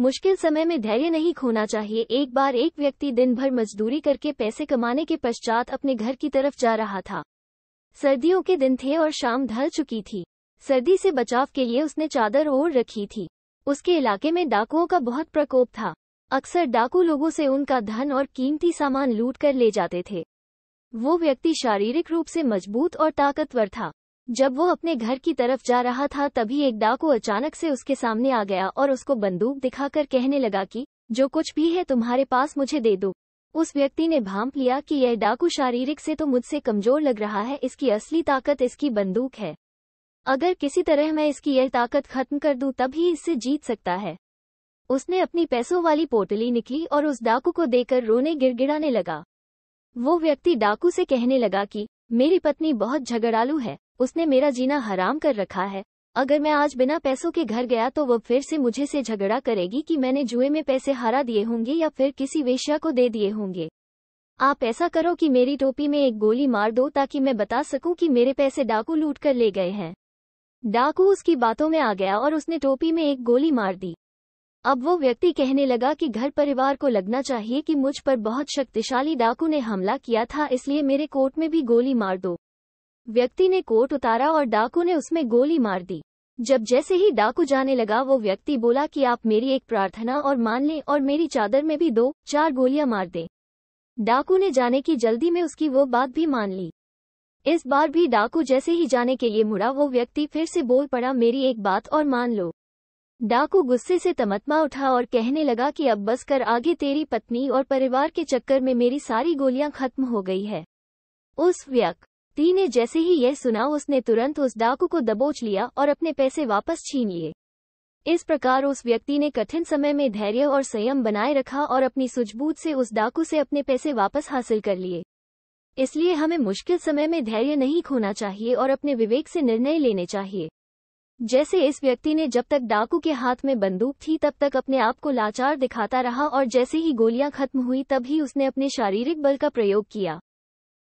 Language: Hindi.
मुश्किल समय में धैर्य नहीं खोना चाहिए एक बार एक व्यक्ति दिन भर मजदूरी करके पैसे कमाने के पश्चात अपने घर की तरफ जा रहा था सर्दियों के दिन थे और शाम ढल चुकी थी सर्दी से बचाव के लिए उसने चादर ओढ़ रखी थी उसके इलाके में डाकुओं का बहुत प्रकोप था अक्सर डाकू लोगों से उनका धन और कीमती सामान लूट कर ले जाते थे वो व्यक्ति शारीरिक रूप से मजबूत और ताकतवर था जब वो अपने घर की तरफ जा रहा था तभी एक डाकू अचानक से उसके सामने आ गया और उसको बंदूक दिखाकर कहने लगा कि जो कुछ भी है तुम्हारे पास मुझे दे दो उस व्यक्ति ने भांप लिया कि यह डाकू शारीरिक से तो मुझसे कमजोर लग रहा है इसकी असली ताकत इसकी बंदूक है अगर किसी तरह मैं इसकी यह ताकत खत्म कर दूं तभी इससे जीत सकता है उसने अपनी पैसों वाली पोटली निकली और उस डाकू को देकर रोने गिड़गिड़ाने लगा वो व्यक्ति डाकू से कहने लगा कि मेरी पत्नी बहुत झगड़ालू है उसने मेरा जीना हराम कर रखा है अगर मैं आज बिना पैसों के घर गया तो वह फिर से मुझे से झगड़ा करेगी कि मैंने जुए में पैसे हरा दिए होंगे या फिर किसी वेश्या को दे दिए होंगे आप ऐसा करो कि मेरी टोपी में एक गोली मार दो ताकि मैं बता सकूं कि मेरे पैसे डाकू लूट कर ले गए हैं डाकू उसकी बातों में आ गया और उसने टोपी में एक गोली मार दी अब वो व्यक्ति कहने लगा कि घर परिवार को लगना चाहिए कि मुझ पर बहुत शक्तिशाली डाकू ने हमला किया था इसलिए मेरे कोर्ट में भी गोली मार दो व्यक्ति ने कोट उतारा और डाकू ने उसमें गोली मार दी जब जैसे ही डाकू जाने लगा वो व्यक्ति बोला कि आप मेरी एक प्रार्थना और मान लें और मेरी चादर में भी दो चार गोलियां मार दें डाकू ने जाने की जल्दी में उसकी वो बात भी मान ली इस बार भी डाकू जैसे ही जाने के लिए मुड़ा वो व्यक्ति फिर से बोल पड़ा मेरी एक बात और मान लो डाकू गुस्से से तमतमा उठा और कहने लगा कि अब बस कर आगे तेरी पत्नी और परिवार के चक्कर में मेरी सारी गोलियां खत्म हो गई है उस व्यक्ति दी ने जैसे ही यह सुना उसने तुरंत उस डाकू को दबोच लिया और अपने पैसे वापस छीन लिए इस प्रकार उस व्यक्ति ने कठिन समय में धैर्य और संयम बनाए रखा और अपनी सूझबूझ से उस डाकू से अपने पैसे वापस हासिल कर लिए इसलिए हमें मुश्किल समय में धैर्य नहीं खोना चाहिए और अपने विवेक से निर्णय लेने चाहिए जैसे इस व्यक्ति ने जब तक डाकू के हाथ में बंदूक थी तब तक अपने आप को लाचार दिखाता रहा और जैसे ही गोलियां खत्म हुई तब ही उसने अपने शारीरिक बल का प्रयोग किया